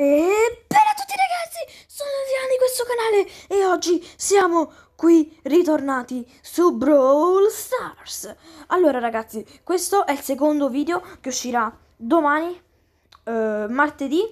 E ehm, bella a tutti ragazzi, sono Adriano di questo canale e oggi siamo qui ritornati su Brawl Stars. Allora ragazzi, questo è il secondo video che uscirà domani, eh, martedì.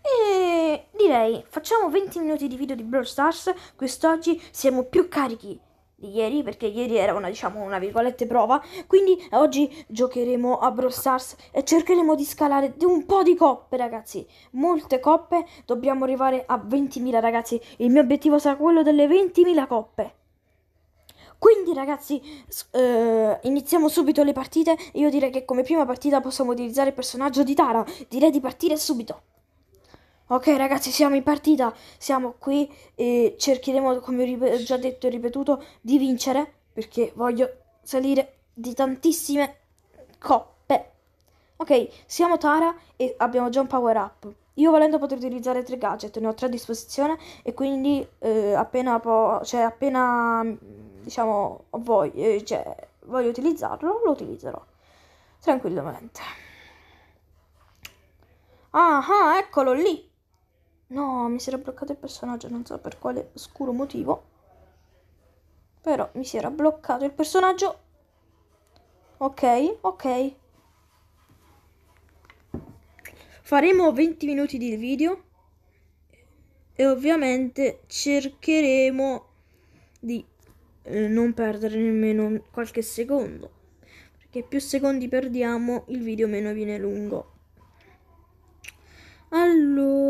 E direi, facciamo 20 minuti di video di Brawl Stars, quest'oggi siamo più carichi di ieri, perché ieri era una, diciamo, una virgolette prova. Quindi eh, oggi giocheremo a Brawl Stars e cercheremo di scalare di un po' di coppe, ragazzi. Molte coppe, dobbiamo arrivare a 20.000, ragazzi. Il mio obiettivo sarà quello delle 20.000 coppe. Quindi ragazzi, eh, iniziamo subito le partite. Io direi che come prima partita possiamo utilizzare il personaggio di Tara. Direi di partire subito. Ok ragazzi siamo in partita, siamo qui e cercheremo come ho già detto e ripetuto di vincere perché voglio salire di tantissime coppe. Ok, siamo Tara e abbiamo già un power up. Io volendo potrei utilizzare tre gadget, ne ho tre a disposizione e quindi eh, appena, cioè, appena diciamo voglio, eh, cioè, voglio utilizzarlo lo utilizzerò tranquillamente. Ah, eccolo lì. No, mi si era bloccato il personaggio, non so per quale oscuro motivo. Però mi si era bloccato il personaggio. Ok, ok. Faremo 20 minuti di video e ovviamente cercheremo di eh, non perdere nemmeno qualche secondo perché più secondi perdiamo il video meno viene lungo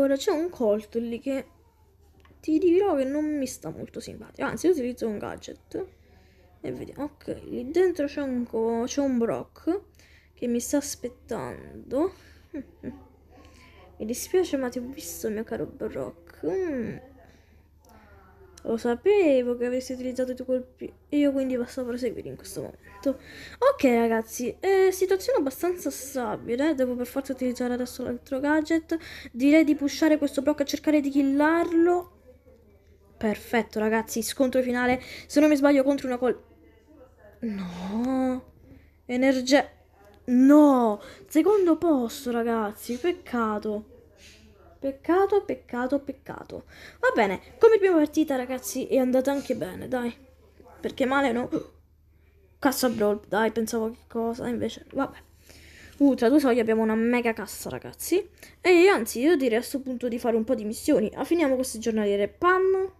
allora, c'è un colto lì che ti dirò che non mi sta molto simpatico. Anzi, io utilizzo un gadget. E vediamo. Ok, lì dentro c'è un, c'è un Brock che mi sta aspettando. mi dispiace, ma ti ho visto, mio caro Brock. Mm. Lo sapevo che avresti utilizzato i tuoi colpi. Io quindi posso proseguire in questo momento. Ok, ragazzi, eh, situazione abbastanza stabile. Devo per forza utilizzare adesso l'altro gadget. Direi di pushare questo blocco e cercare di killarlo. Perfetto, ragazzi, scontro finale. Se non mi sbaglio, contro una col. No, energia. No, secondo posto, ragazzi, peccato. Peccato, peccato, peccato. Va bene, come prima partita, ragazzi, è andata anche bene, dai. Perché male no. Cassa Brawl, dai, pensavo che cosa, invece, vabbè. Uh, tra due soglie abbiamo una mega cassa, ragazzi. E anzi, io direi a sto punto di fare un po' di missioni. Affiniamo ah, questo giornaliere Pam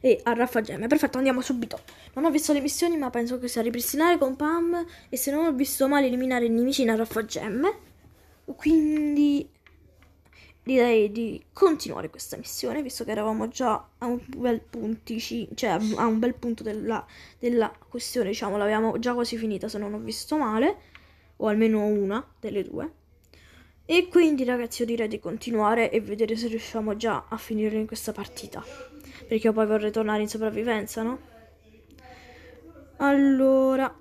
e a Raffa Gemme. Perfetto, andiamo subito. Non ho visto le missioni, ma penso che sia ripristinare con Pam e se non ho visto male eliminare i nemici in Raffa Gemme. Quindi direi di continuare questa missione, visto che eravamo già a un bel, puntici, cioè a un bel punto della, della questione, diciamo, l'avevamo già quasi finita se non ho visto male, o almeno una delle due. E quindi ragazzi io direi di continuare e vedere se riusciamo già a finire in questa partita. Perché poi vorrei tornare in sopravvivenza, no? Allora...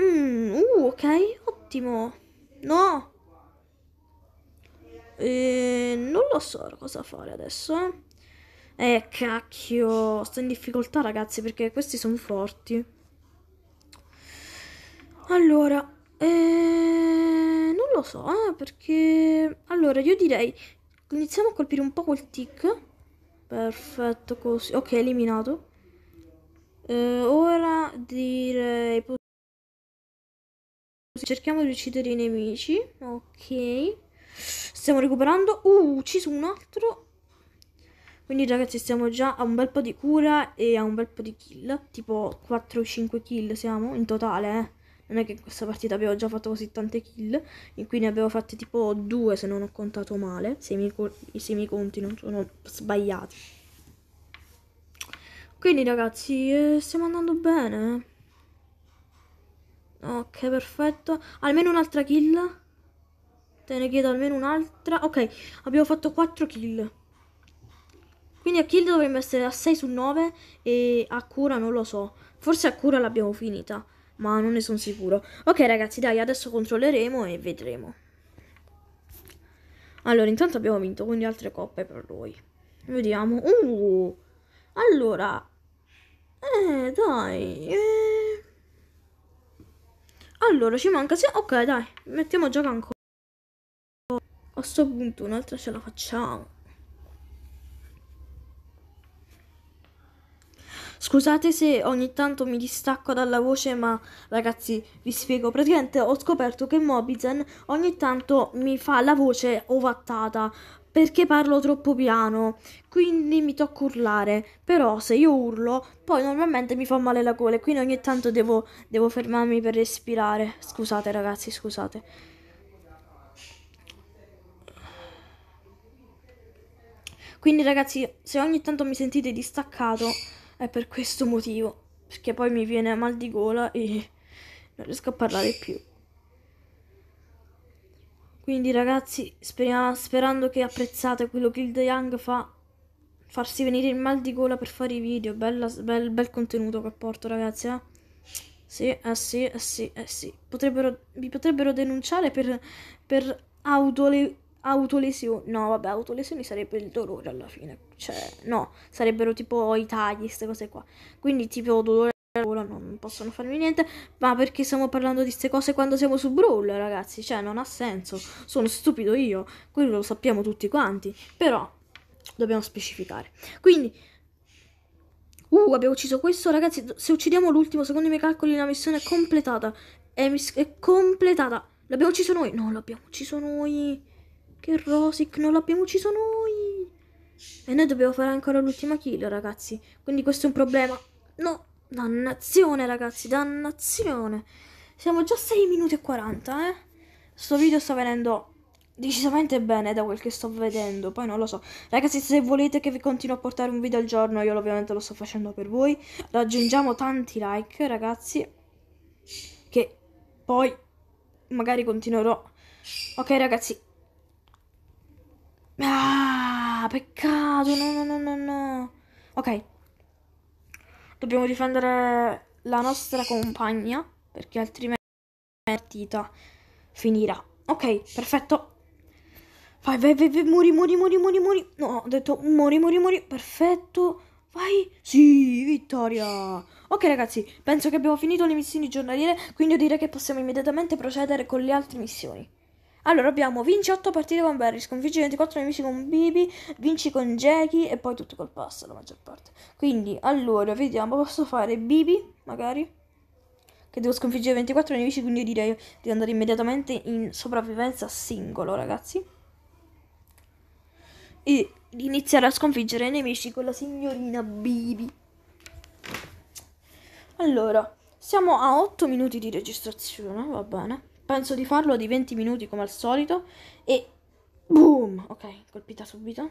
Mm, uh, ok, ottimo. No! Ehm, non lo so cosa fare adesso. Eh. eh, cacchio. Sto in difficoltà, ragazzi, perché questi sono forti. Allora, eh, non lo so, eh, perché... Allora, io direi... Iniziamo a colpire un po' quel tic. Perfetto, così. Ok, eliminato. Eh, ora direi... Cerchiamo di uccidere i nemici. Ok. Stiamo recuperando. Uh, ucciso un altro. Quindi ragazzi siamo già a un bel po' di cura e a un bel po' di kill. Tipo 4-5 kill siamo in totale, eh. Non è che in questa partita abbiamo già fatto così tante kill. In cui ne abbiamo fatte tipo 2 se non ho contato male. Se mi, se mi conti non sono sbagliati. Quindi ragazzi eh, stiamo andando bene. Eh. Ok perfetto. Almeno un'altra kill te ne chiedo almeno un'altra. Ok, abbiamo fatto 4 kill. Quindi a kill dovremmo essere a 6 su 9 e a cura non lo so. Forse a cura l'abbiamo finita, ma non ne sono sicuro. Ok ragazzi, dai, adesso controlleremo e vedremo. Allora, intanto abbiamo vinto, quindi altre coppe per lui. Vediamo. Uh! Allora. Eh, dai. Eh. Allora, ci manca... Se... Ok, dai, mettiamo gioco ancora a sto punto un'altra ce la facciamo. Scusate se ogni tanto mi distacco dalla voce, ma ragazzi vi spiego. Praticamente ho scoperto che Mobizen ogni tanto mi fa la voce ovattata perché parlo troppo piano, quindi mi tocca urlare. Però se io urlo, poi normalmente mi fa male la gola e quindi ogni tanto devo, devo fermarmi per respirare. Scusate ragazzi, scusate. Quindi ragazzi, se ogni tanto mi sentite distaccato è per questo motivo, perché poi mi viene mal di gola e non riesco a parlare più. Quindi ragazzi, speriamo, sperando che apprezzate quello che il The Young fa, farsi venire il mal di gola per fare i video, Bella, bel, bel contenuto che porto ragazzi, eh? Sì, eh sì, eh sì, eh sì. Potrebbero, vi potrebbero denunciare per, per auto, autolesioni. No, vabbè, autolesioni sarebbe il dolore alla fine. Cioè, no, sarebbero tipo i tagli, queste cose qua. Quindi, tipo, dolore al lavoro non possono farmi niente. Ma perché stiamo parlando di queste cose quando siamo su Brawl, ragazzi? Cioè, non ha senso. Sono stupido io. Quello lo sappiamo tutti quanti. Però, dobbiamo specificare. Quindi. Uh, abbiamo ucciso questo, ragazzi. Se uccidiamo l'ultimo, secondo i miei calcoli, la missione è completata. È, mis- è completata. L'abbiamo ucciso noi? No, l'abbiamo ucciso noi. Che Rosic, non l'abbiamo ucciso noi! E noi dobbiamo fare ancora l'ultima kill, ragazzi. Quindi questo è un problema. No, dannazione, ragazzi, dannazione. Siamo già a 6 minuti e 40, eh. Sto video sta venendo decisamente bene da quel che sto vedendo, poi non lo so. Ragazzi, se volete che vi continuo a portare un video al giorno, io ovviamente lo sto facendo per voi. Raggiungiamo tanti like, ragazzi, che poi magari continuerò. Ok, ragazzi, Ah, peccato, no, no, no, no, no. Ok. Dobbiamo difendere la nostra compagna, perché altrimenti la partita finirà. Ok, perfetto. Vai, vai, vai, vai, muori, muori, muori, muori, muori. No, ho detto muori, muori, muori. Perfetto. Vai. Sì, vittoria. Ok ragazzi, penso che abbiamo finito le missioni giornaliere, quindi io direi che possiamo immediatamente procedere con le altre missioni. Allora abbiamo vinci 8 partite con Barry, sconfiggi 24 nemici con Bibi, vinci con Jackie e poi tutto col pass la maggior parte. Quindi allora vediamo, posso fare Bibi magari? Che devo sconfiggere 24 nemici, quindi io direi di andare immediatamente in sopravvivenza singolo, ragazzi. E iniziare a sconfiggere i nemici con la signorina Bibi. Allora, siamo a 8 minuti di registrazione, va bene. Penso di farlo di 20 minuti come al solito e boom! Ok, colpita subito.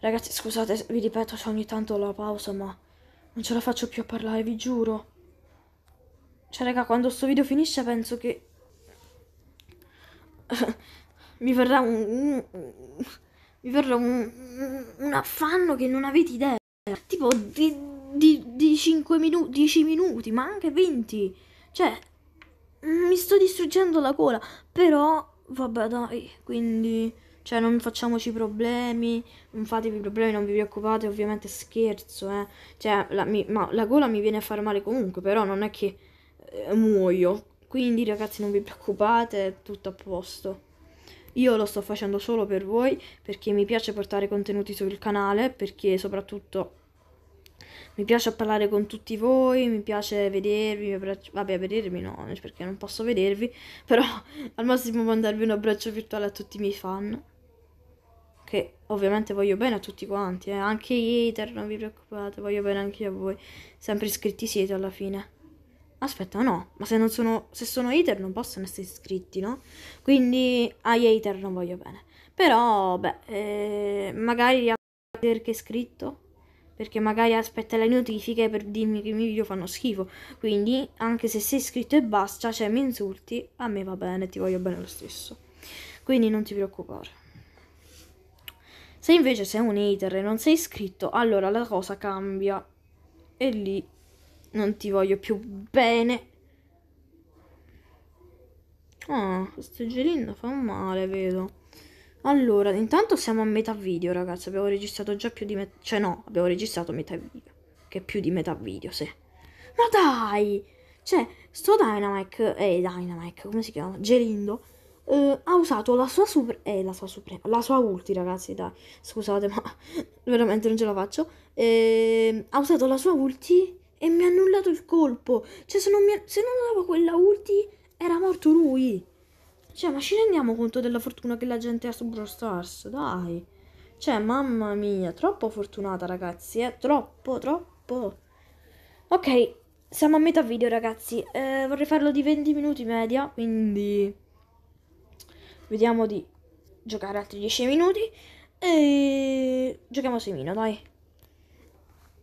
Ragazzi, scusate, vi ripeto, c'è ogni tanto la pausa, ma non ce la faccio più a parlare, vi giuro. Cioè, raga, quando sto video finisce penso che mi verrà un mi verrà un, un affanno che non avete idea. Tipo di, di, di 5 minuti, 10 minuti, ma anche 20. Cioè, Mm, mi sto distruggendo la gola, però vabbè dai, quindi cioè non facciamoci problemi, non fatevi problemi, non vi preoccupate, ovviamente scherzo, eh. Cioè, la, mi, ma la gola mi viene a far male comunque, però non è che eh, muoio. Quindi ragazzi non vi preoccupate, è tutto a posto. Io lo sto facendo solo per voi perché mi piace portare contenuti sul canale, perché soprattutto mi piace parlare con tutti voi, mi piace vedervi, abbraccio... vabbè vedervi no, perché non posso vedervi, però al massimo mandarvi un abbraccio virtuale a tutti i miei fan, che ovviamente voglio bene a tutti quanti, eh. anche gli hater, non vi preoccupate, voglio bene anche a voi, sempre iscritti siete alla fine. Aspetta, no, ma se, non sono, se sono hater non possono essere iscritti, no? Quindi agli hater non voglio bene. Però, beh, eh, magari a vedere che è scritto perché magari aspetta le notifiche per dirmi che i miei video fanno schifo. Quindi, anche se sei iscritto e basta, cioè mi insulti, a me va bene, ti voglio bene lo stesso. Quindi non ti preoccupare. Se invece sei un hater e non sei iscritto, allora la cosa cambia. E lì non ti voglio più bene. Ah, oh, questo gelino fa male, vedo. Allora, intanto siamo a metà video, ragazzi. Abbiamo registrato già più di metà... Cioè, no, abbiamo registrato metà video. Che è più di metà video, sì. Ma dai! Cioè, sto Dynamic... Eh, Dynamic, come si chiama? Gelindo. Eh, ha usato la sua super... Eh, la sua super... La sua ulti, ragazzi, dai. Scusate, ma... veramente non ce la faccio. Eh, ha usato la sua ulti e mi ha annullato il colpo. Cioè, se non, mi... se non aveva quella ulti, era morto lui. Cioè, ma ci rendiamo conto della fortuna che la gente ha su Brawl Stars? Dai. Cioè, mamma mia, troppo fortunata, ragazzi, eh. Troppo, troppo. Ok, siamo a metà video, ragazzi. Eh, vorrei farlo di 20 minuti media, quindi... Vediamo di giocare altri 10 minuti. E... Giochiamo semino, dai.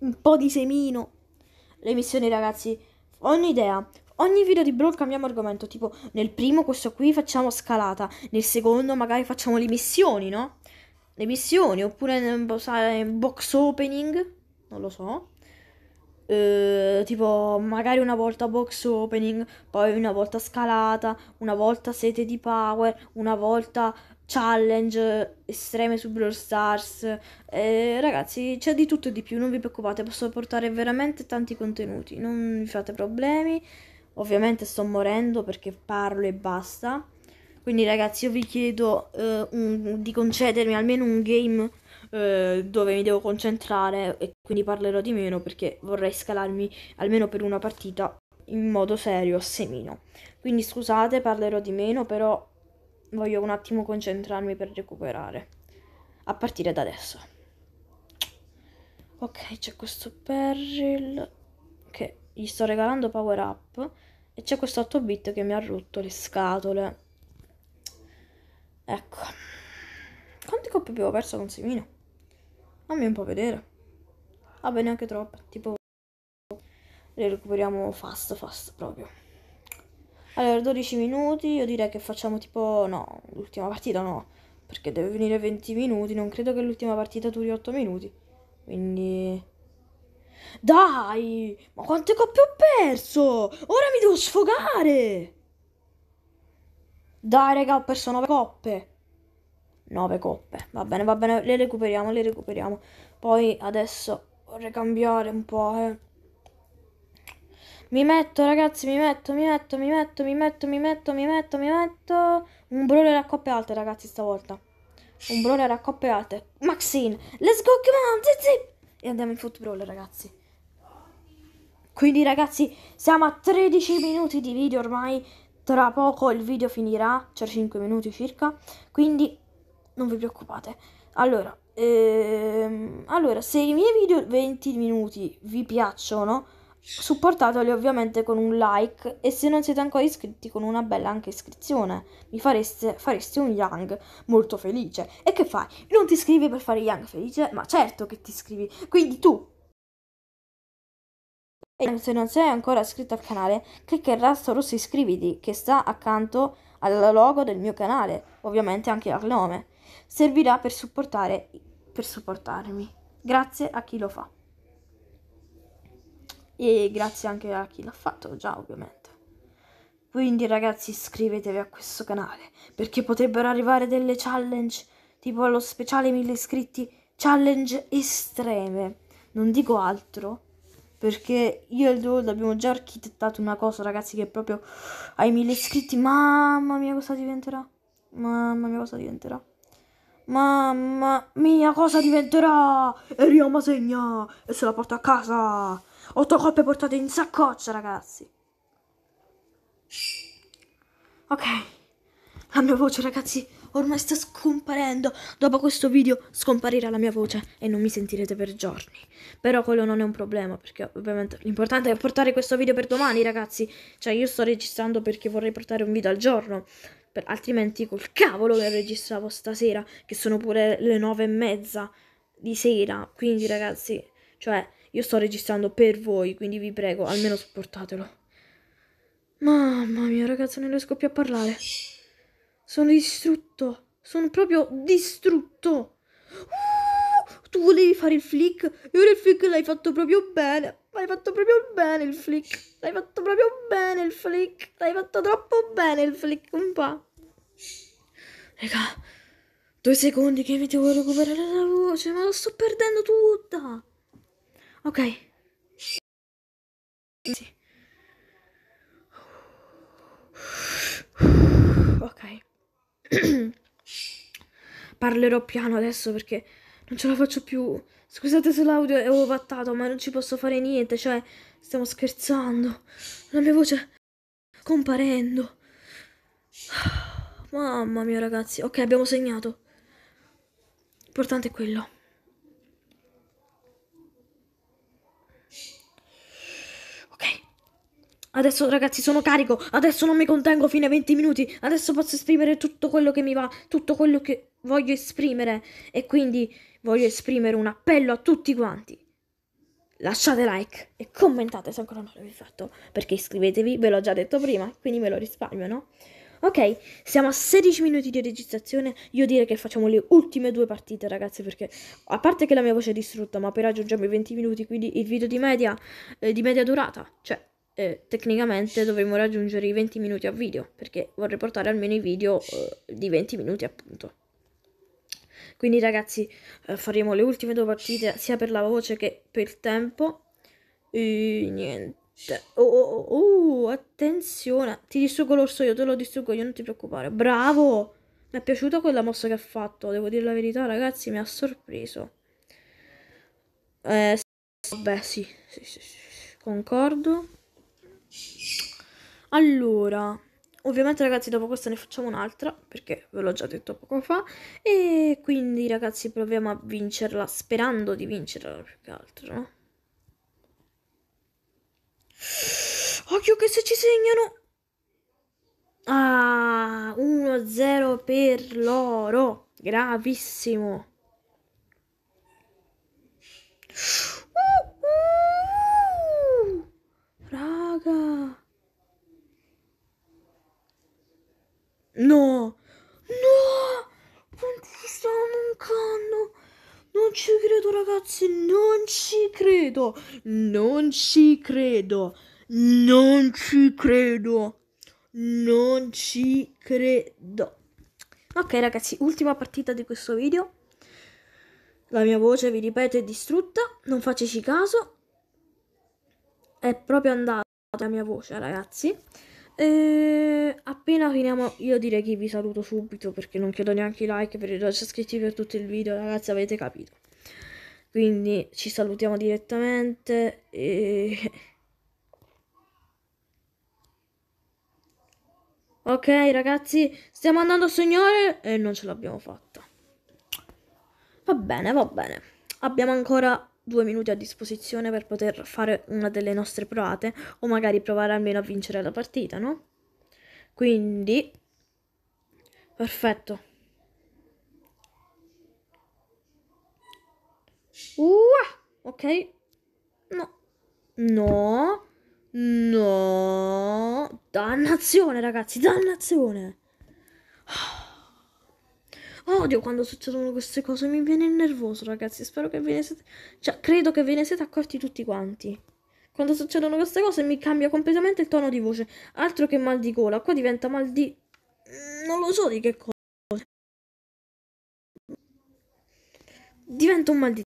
Un po' di semino. Le missioni, ragazzi. Ho un'idea ogni video di Brawl cambiamo argomento, tipo nel primo questo qui facciamo scalata, nel secondo magari facciamo le missioni, no? Le missioni, oppure box opening, non lo so. Eh, tipo magari una volta box opening, poi una volta scalata, una volta sete di power, una volta challenge estreme su Brawl Stars. Eh, ragazzi, c'è di tutto e di più, non vi preoccupate, posso portare veramente tanti contenuti, non vi fate problemi. Ovviamente sto morendo perché parlo e basta. Quindi ragazzi io vi chiedo eh, un, di concedermi almeno un game eh, dove mi devo concentrare e quindi parlerò di meno perché vorrei scalarmi almeno per una partita in modo serio a semino. Quindi scusate, parlerò di meno, però voglio un attimo concentrarmi per recuperare. A partire da adesso. Ok, c'è questo Peril che gli sto regalando power up e c'è questo 8 bit che mi ha rotto le scatole. Ecco. Quante coppie abbiamo perso con Semino? Fammi un po' vedere. Vabbè, ah, neanche troppe. Tipo, le recuperiamo fast, fast proprio. Allora, 12 minuti. Io direi che facciamo tipo. No, l'ultima partita no. Perché deve venire 20 minuti. Non credo che l'ultima partita duri 8 minuti. Quindi. Dai, ma quante coppe ho perso? Ora mi devo sfogare. Dai, raga, ho perso 9 coppe. 9 coppe. Va bene, va bene, le recuperiamo, le recuperiamo. Poi adesso vorrei cambiare un po', eh. Mi metto, ragazzi, mi metto, mi metto, mi metto, mi metto, mi metto, mi metto, mi metto. Un brawler a coppe alte, ragazzi, stavolta. Un brawler a coppe alte. Maxine, let's go, come on, zip, zip. E andiamo in football, ragazzi. Quindi ragazzi siamo a 13 minuti di video ormai, tra poco il video finirà, cioè 5 minuti circa, quindi non vi preoccupate. Allora, ehm, allora se i miei video 20 minuti vi piacciono, supportateli ovviamente con un like e se non siete ancora iscritti con una bella anche iscrizione. Mi fareste, fareste un Young molto felice. E che fai? Non ti iscrivi per fare Young felice? Ma certo che ti iscrivi. Quindi tu e se non sei ancora iscritto al canale, clicca il tasto rosso iscriviti che sta accanto al logo del mio canale, ovviamente anche al nome. Servirà per, supportare, per supportarmi. Grazie a chi lo fa. E grazie anche a chi l'ha fatto già, ovviamente. Quindi ragazzi iscrivetevi a questo canale, perché potrebbero arrivare delle challenge, tipo lo speciale 1000 iscritti, challenge estreme. Non dico altro perché io e il Duold abbiamo già architettato una cosa, ragazzi, che proprio ai mille iscritti, mamma mia cosa diventerà, mamma mia cosa diventerà, mamma mia cosa diventerà, e Rioma segna, e se la porta a casa, otto coppe portate in saccoccia, ragazzi. Ok, la mia voce, ragazzi, ormai sta scomparendo. Dopo questo video scomparirà la mia voce e non mi sentirete per giorni. Però quello non è un problema perché ovviamente l'importante è portare questo video per domani ragazzi. Cioè io sto registrando perché vorrei portare un video al giorno. Per, altrimenti col cavolo che registravo stasera che sono pure le nove e mezza di sera. Quindi ragazzi, cioè io sto registrando per voi quindi vi prego almeno supportatelo. Mamma mia ragazzi non riesco più a parlare. Sono distrutto. Sono proprio distrutto. Uh, tu volevi fare il flick e ora il flick l'hai fatto proprio bene. L'hai fatto proprio bene il flick. L'hai fatto proprio bene il flick. L'hai fatto troppo bene il flick. Un po'. Raga, due secondi che mi devo recuperare la voce, ma la sto perdendo tutta. Ok. Sì. Parlerò piano adesso perché non ce la faccio più. Scusate se l'audio è ovattato, ma non ci posso fare niente, cioè stiamo scherzando. La mia voce comparendo. Mamma mia, ragazzi. Ok, abbiamo segnato. L'importante è quello. Adesso ragazzi sono carico, adesso non mi contengo fino ai 20 minuti, adesso posso esprimere tutto quello che mi va, tutto quello che voglio esprimere e quindi voglio esprimere un appello a tutti quanti. Lasciate like e commentate se ancora non l'avete fatto, perché iscrivetevi, ve l'ho già detto prima, quindi me lo risparmio, no? Ok, siamo a 16 minuti di registrazione. Io direi che facciamo le ultime due partite, ragazzi, perché a parte che la mia voce è distrutta, ma per raggiungiamo i 20 minuti, quindi il video di media, eh, di media durata, cioè eh, tecnicamente dovremmo raggiungere i 20 minuti a video, perché vorrei portare almeno i video eh, di 20 minuti appunto. Quindi ragazzi eh, faremo le ultime due partite sia per la voce che per il tempo. E niente. Oh, oh, oh, oh, attenzione. Ti distruggo l'orso io, te lo distruggo io, non ti preoccupare. Bravo! Mi è piaciuta quella mossa che ha fatto, devo dire la verità ragazzi, mi ha sorpreso. Eh, vabbè sì, sì, sì, sì. concordo. Allora, ovviamente ragazzi dopo questa ne facciamo un'altra perché ve l'ho già detto poco fa e quindi ragazzi proviamo a vincerla sperando di vincerla più che altro no? occhio che se ci segnano ah 1-0 per loro gravissimo No! No! Conquistiamo un canno! Non ci credo ragazzi, non ci credo! Non ci credo! Non ci credo! Non ci credo! Ok ragazzi, ultima partita di questo video. La mia voce, vi ripeto, è distrutta, non fateci caso. È proprio andata la mia voce, ragazzi. E eh, appena finiamo, io direi che vi saluto subito perché non chiedo neanche i like perché già siete iscritti per tutto il video, ragazzi, avete capito. Quindi ci salutiamo direttamente e... Ok ragazzi, stiamo andando a sognare e non ce l'abbiamo fatta. Va bene, va bene. Abbiamo ancora due minuti a disposizione per poter fare una delle nostre provate o magari provare almeno a vincere la partita, no? Quindi, perfetto. Uh, ok. No. No. No. Dannazione, ragazzi, dannazione. Oh. Odio quando succedono queste cose, mi viene il nervoso, ragazzi. Spero che ve ne siete. Cioè, credo che ve ne siete accorti tutti quanti. Quando succedono queste cose mi cambia completamente il tono di voce. Altro che mal di gola, qua diventa mal di. Mm, non lo so di che cosa. Diventa un mal di.